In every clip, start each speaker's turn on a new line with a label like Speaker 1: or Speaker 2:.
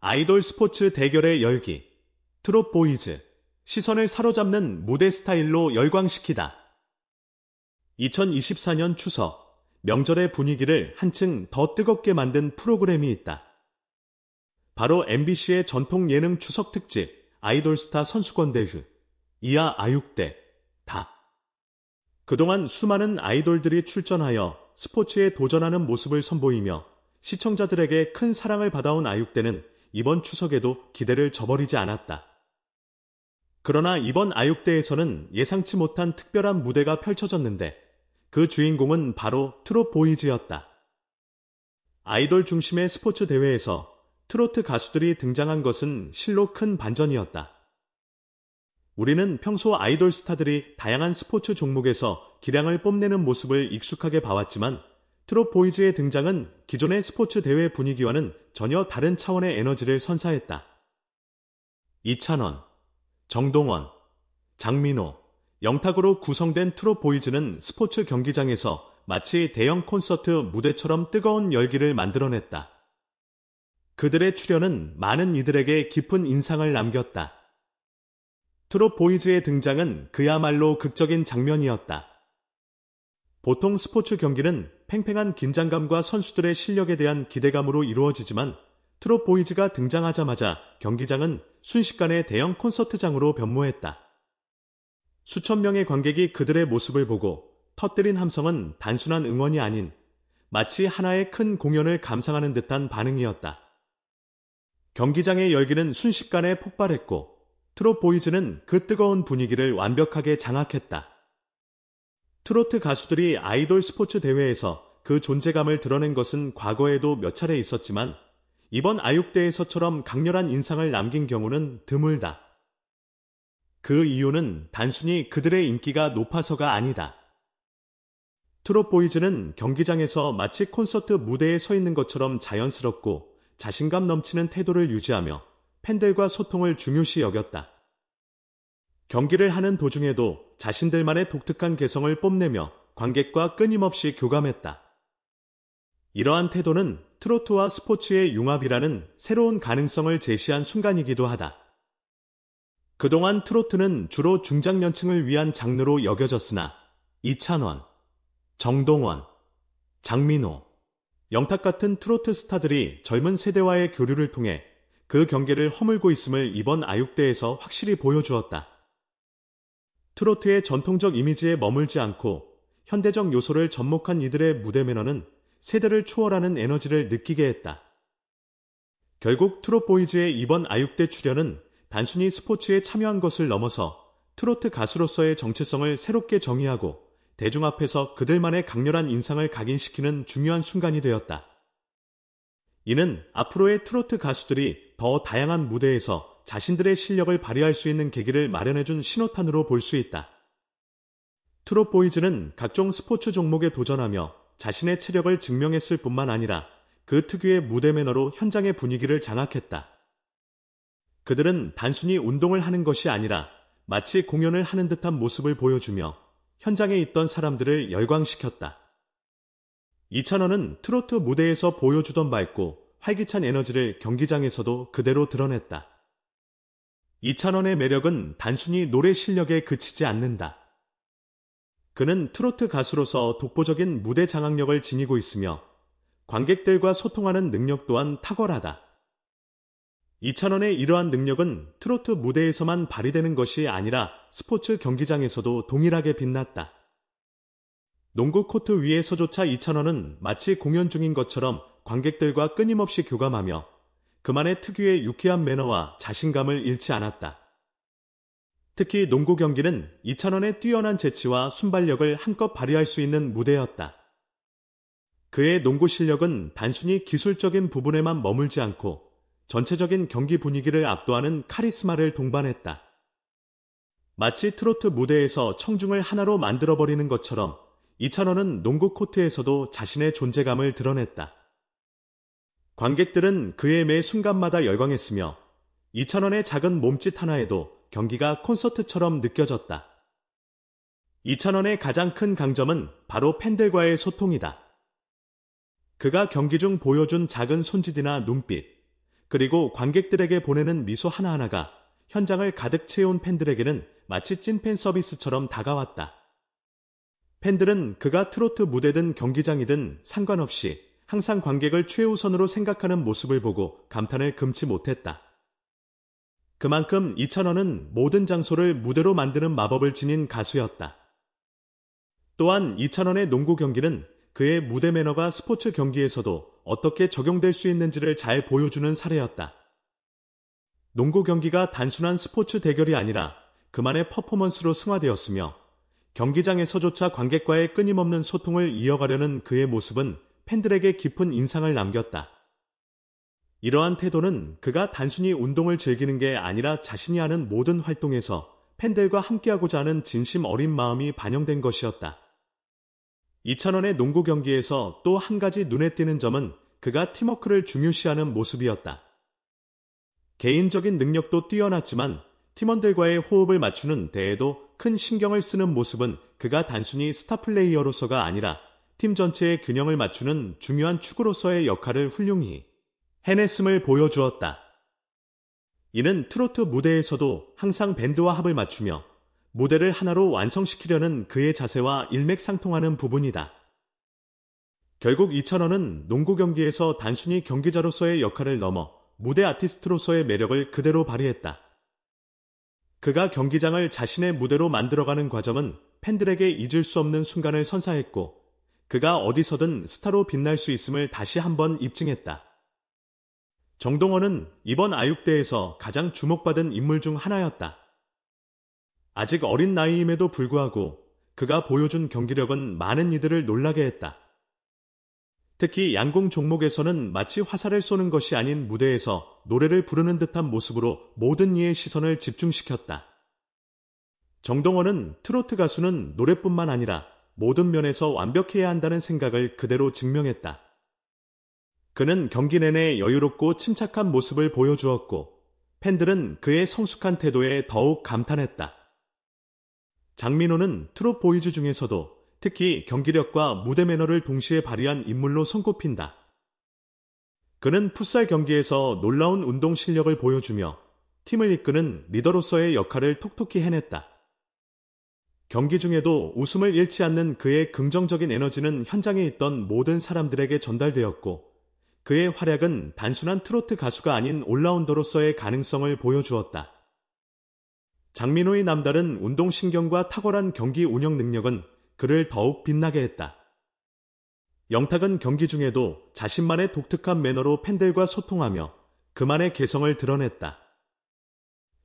Speaker 1: 아이돌 스포츠 대결의 열기, 트롯 보이즈, 시선을 사로잡는 무대 스타일로 열광시키다. 2024년 추석, 명절의 분위기를 한층 더 뜨겁게 만든 프로그램이 있다. 바로 MBC의 전통 예능 추석 특집 아이돌스타 선수권 대휴 이하 아육대, 다. 그동안 수많은 아이돌들이 출전하여 스포츠에 도전하는 모습을 선보이며 시청자들에게 큰 사랑을 받아온 아육대는 이번 추석에도 기대를 저버리지 않았다. 그러나 이번 아육대에서는 예상치 못한 특별한 무대가 펼쳐졌는데 그 주인공은 바로 트롯 보이즈였다. 아이돌 중심의 스포츠 대회에서 트로트 가수들이 등장한 것은 실로 큰 반전이었다. 우리는 평소 아이돌 스타들이 다양한 스포츠 종목에서 기량을 뽐내는 모습을 익숙하게 봐왔지만 트롯보이즈의 등장은 기존의 스포츠 대회 분위기와는 전혀 다른 차원의 에너지를 선사했다. 이찬원, 정동원, 장민호, 영탁으로 구성된 트롯보이즈는 스포츠 경기장에서 마치 대형 콘서트 무대처럼 뜨거운 열기를 만들어냈다. 그들의 출연은 많은 이들에게 깊은 인상을 남겼다. 트롯보이즈의 등장은 그야말로 극적인 장면이었다. 보통 스포츠 경기는 팽팽한 긴장감과 선수들의 실력에 대한 기대감으로 이루어지지만 트롯 보이즈가 등장하자마자 경기장은 순식간에 대형 콘서트장으로 변모했다. 수천 명의 관객이 그들의 모습을 보고 터뜨린 함성은 단순한 응원이 아닌 마치 하나의 큰 공연을 감상하는 듯한 반응이었다. 경기장의 열기는 순식간에 폭발했고 트롯 보이즈는 그 뜨거운 분위기를 완벽하게 장악했다. 트로트 가수들이 아이돌 스포츠 대회에서 그 존재감을 드러낸 것은 과거에도 몇 차례 있었지만 이번 아육대에서처럼 강렬한 인상을 남긴 경우는 드물다. 그 이유는 단순히 그들의 인기가 높아서가 아니다. 트롯보이즈는 경기장에서 마치 콘서트 무대에 서 있는 것처럼 자연스럽고 자신감 넘치는 태도를 유지하며 팬들과 소통을 중요시 여겼다. 경기를 하는 도중에도 자신들만의 독특한 개성을 뽐내며 관객과 끊임없이 교감했다. 이러한 태도는 트로트와 스포츠의 융합이라는 새로운 가능성을 제시한 순간이기도 하다. 그동안 트로트는 주로 중장년층을 위한 장르로 여겨졌으나 이찬원, 정동원, 장민호, 영탁 같은 트로트 스타들이 젊은 세대와의 교류를 통해 그 경계를 허물고 있음을 이번 아육대에서 확실히 보여주었다. 트로트의 전통적 이미지에 머물지 않고 현대적 요소를 접목한 이들의 무대 매너는 세대를 초월하는 에너지를 느끼게 했다. 결국 트롯보이즈의 이번 아육대 출연은 단순히 스포츠에 참여한 것을 넘어서 트로트 가수로서의 정체성을 새롭게 정의하고 대중 앞에서 그들만의 강렬한 인상을 각인시키는 중요한 순간이 되었다. 이는 앞으로의 트로트 가수들이 더 다양한 무대에서 자신들의 실력을 발휘할 수 있는 계기를 마련해준 신호탄으로 볼 수 있다. 트롯보이즈는 각종 스포츠 종목에 도전하며 자신의 체력을 증명했을 뿐만 아니라 그 특유의 무대 매너로 현장의 분위기를 장악했다. 그들은 단순히 운동을 하는 것이 아니라 마치 공연을 하는 듯한 모습을 보여주며 현장에 있던 사람들을 열광시켰다. 이찬원은 트로트 무대에서 보여주던 밝고 활기찬 에너지를 경기장에서도 그대로 드러냈다. 이찬원의 매력은 단순히 노래 실력에 그치지 않는다. 그는 트로트 가수로서 독보적인 무대 장악력을 지니고 있으며 관객들과 소통하는 능력 또한 탁월하다. 이찬원의 이러한 능력은 트로트 무대에서만 발휘되는 것이 아니라 스포츠 경기장에서도 동일하게 빛났다. 농구 코트 위에서조차 이찬원은 마치 공연 중인 것처럼 관객들과 끊임없이 교감하며 그만의 특유의 유쾌한 매너와 자신감을 잃지 않았다. 특히 농구 경기는 이찬원의 뛰어난 재치와 순발력을 한껏 발휘할 수 있는 무대였다. 그의 농구 실력은 단순히 기술적인 부분에만 머물지 않고 전체적인 경기 분위기를 압도하는 카리스마를 동반했다. 마치 트로트 무대에서 청중을 하나로 만들어버리는 것처럼 이찬원은 농구 코트에서도 자신의 존재감을 드러냈다. 관객들은 그의 매 순간마다 열광했으며 2 0 0 0원의 작은 몸짓 하나에도 경기가 콘서트처럼 느껴졌다. 2 0 0 0원의 가장 큰 강점은 바로 팬들과의 소통이다. 그가 경기 중 보여준 작은 손짓이나 눈빛, 그리고 관객들에게 보내는 미소 하나하나가 현장을 가득 채운 팬들에게는 마치 찐팬 서비스처럼 다가왔다. 팬들은 그가 트로트 무대든 경기장이든 상관없이 항상 관객을 최우선으로 생각하는 모습을 보고 감탄을 금치 못했다. 그만큼 이찬원은 모든 장소를 무대로 만드는 마법을 지닌 가수였다. 또한 이찬원의 농구 경기는 그의 무대 매너가 스포츠 경기에서도 어떻게 적용될 수 있는지를 잘 보여주는 사례였다. 농구 경기가 단순한 스포츠 대결이 아니라 그만의 퍼포먼스로 승화되었으며 경기장에서조차 관객과의 끊임없는 소통을 이어가려는 그의 모습은 팬들에게 깊은 인상을 남겼다. 이러한 태도는 그가 단순히 운동을 즐기는 게 아니라 자신이 하는 모든 활동에서 팬들과 함께하고자 하는 진심 어린 마음이 반영된 것이었다. 2000년의 농구 경기에서 또 한 가지 눈에 띄는 점은 그가 팀워크를 중요시하는 모습이었다. 개인적인 능력도 뛰어났지만 팀원들과의 호흡을 맞추는 데에도 큰 신경을 쓰는 모습은 그가 단순히 스타 플레이어로서가 아니라 팀 전체의 균형을 맞추는 중요한 축으로서의 역할을 훌륭히 해냈음을 보여주었다. 이는 트로트 무대에서도 항상 밴드와 합을 맞추며 무대를 하나로 완성시키려는 그의 자세와 일맥상통하는 부분이다. 결국 이찬원은 농구 경기에서 단순히 경기자로서의 역할을 넘어 무대 아티스트로서의 매력을 그대로 발휘했다. 그가 경기장을 자신의 무대로 만들어가는 과정은 팬들에게 잊을 수 없는 순간을 선사했고 그가 어디서든 스타로 빛날 수 있음을 다시 한번 입증했다. 정동원은 이번 아육대에서 가장 주목받은 인물 중 하나였다. 아직 어린 나이임에도 불구하고 그가 보여준 경기력은 많은 이들을 놀라게 했다. 특히 양궁 종목에서는 마치 화살을 쏘는 것이 아닌 무대에서 노래를 부르는 듯한 모습으로 모든 이의 시선을 집중시켰다. 정동원은 트로트 가수는 노래뿐만 아니라 모든 면에서 완벽해야 한다는 생각을 그대로 증명했다. 그는 경기 내내 여유롭고 침착한 모습을 보여주었고 팬들은 그의 성숙한 태도에 더욱 감탄했다. 장민호는 트롯 보이즈 중에서도 특히 경기력과 무대 매너를 동시에 발휘한 인물로 손꼽힌다. 그는 풋살 경기에서 놀라운 운동 실력을 보여주며 팀을 이끄는 리더로서의 역할을 톡톡히 해냈다. 경기 중에도 웃음을 잃지 않는 그의 긍정적인 에너지는 현장에 있던 모든 사람들에게 전달되었고 그의 활약은 단순한 트로트 가수가 아닌 올라운더로서의 가능성을 보여주었다. 장민호의 남다른 운동신경과 탁월한 경기 운영 능력은 그를 더욱 빛나게 했다. 영탁은 경기 중에도 자신만의 독특한 매너로 팬들과 소통하며 그만의 개성을 드러냈다.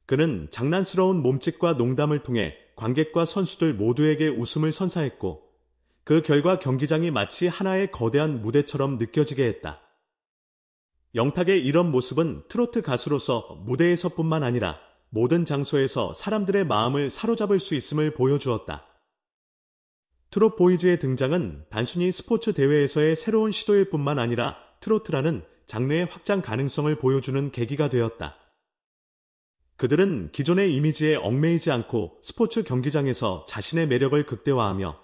Speaker 1: 그는 장난스러운 몸짓과 농담을 통해 관객과 선수들 모두에게 웃음을 선사했고 그 결과 경기장이 마치 하나의 거대한 무대처럼 느껴지게 했다. 영탁의 이런 모습은 트로트 가수로서 무대에서뿐만 아니라 모든 장소에서 사람들의 마음을 사로잡을 수 있음을 보여주었다. 트롯 보이즈의 등장은 단순히 스포츠 대회에서의 새로운 시도일 뿐만 아니라 트로트라는 장르의 확장 가능성을 보여주는 계기가 되었다. 그들은 기존의 이미지에 얽매이지 않고 스포츠 경기장에서 자신의 매력을 극대화하며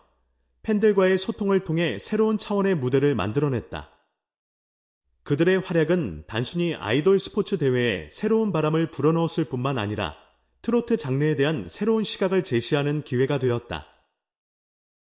Speaker 1: 팬들과의 소통을 통해 새로운 차원의 무대를 만들어냈다. 그들의 활약은 단순히 아이돌 스포츠 대회에 새로운 바람을 불어넣었을 뿐만 아니라 트로트 장르에 대한 새로운 시각을 제시하는 기회가 되었다.